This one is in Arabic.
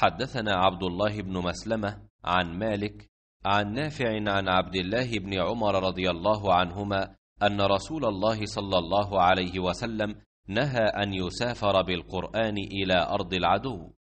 حدثنا عبد الله بن مسلمة عن مالك عن نافع عن عبد الله بن عمر رضي الله عنهما أن رسول الله صلى الله عليه وسلم نهى أن يسافر بالقرآن إلى أرض العدو